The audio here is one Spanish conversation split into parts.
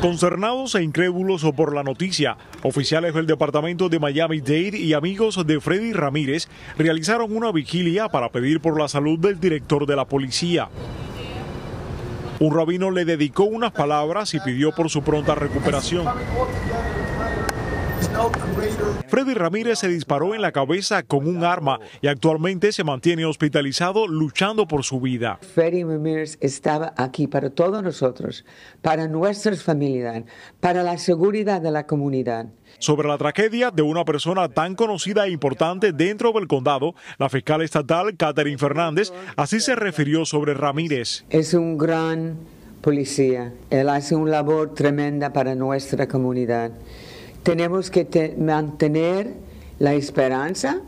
Concernados e incrédulos por la noticia, oficiales del departamento de Miami-Dade y amigos de Freddy Ramírez realizaron una vigilia para pedir por la salud del director de la policía. Un rabino le dedicó unas palabras y pidió por su pronta recuperación. Freddy Ramírez se disparó en la cabeza con un arma y actualmente se mantiene hospitalizado luchando por su vida. Freddy Ramírez estaba aquí para todos nosotros, para nuestras familias, para la seguridad de la comunidad. Sobre la tragedia de una persona tan conocida e importante dentro del condado, la fiscal estatal Catherine Fernández así se refirió sobre Ramírez. Es un gran policía. Él hace un labor tremenda para nuestra comunidad tenemos que mantener la esperanza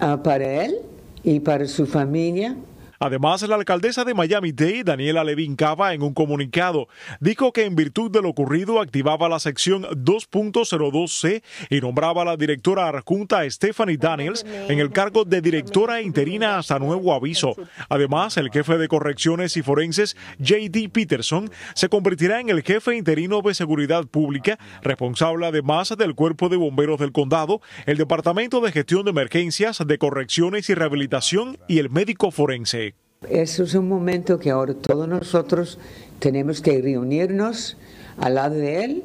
ah, para él y para su familia Además, la alcaldesa de Miami-Dade, Daniela Levin Cava, en un comunicado, dijo que en virtud de lo ocurrido activaba la sección 2.02c y nombraba a la directora adjunta Stephanie Daniels en el cargo de directora interina hasta nuevo aviso. Además, el jefe de correcciones y forenses, J.D. Peterson, se convertirá en el jefe interino de seguridad pública, responsable además del cuerpo de bomberos del condado, el departamento de gestión de emergencias, de correcciones y rehabilitación y el médico forense. Eso es un momento que ahora todos nosotros tenemos que reunirnos al lado de él,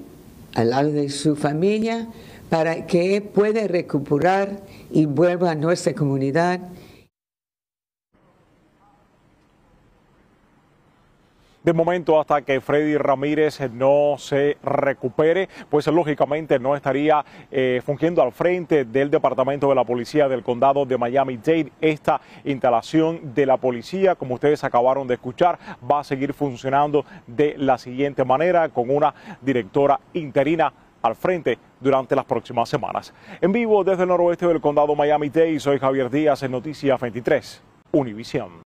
al lado de su familia, para que él pueda recuperar y vuelva a nuestra comunidad De momento, hasta que Freddy Ramírez no se recupere, pues lógicamente no estaría eh, fungiendo al frente del Departamento de la Policía del Condado de Miami-Dade. Esta instalación de la policía, como ustedes acabaron de escuchar, va a seguir funcionando de la siguiente manera, con una directora interina al frente durante las próximas semanas. En vivo desde el noroeste del condado Miami-Dade, soy Javier Díaz en Noticias 23, Univisión.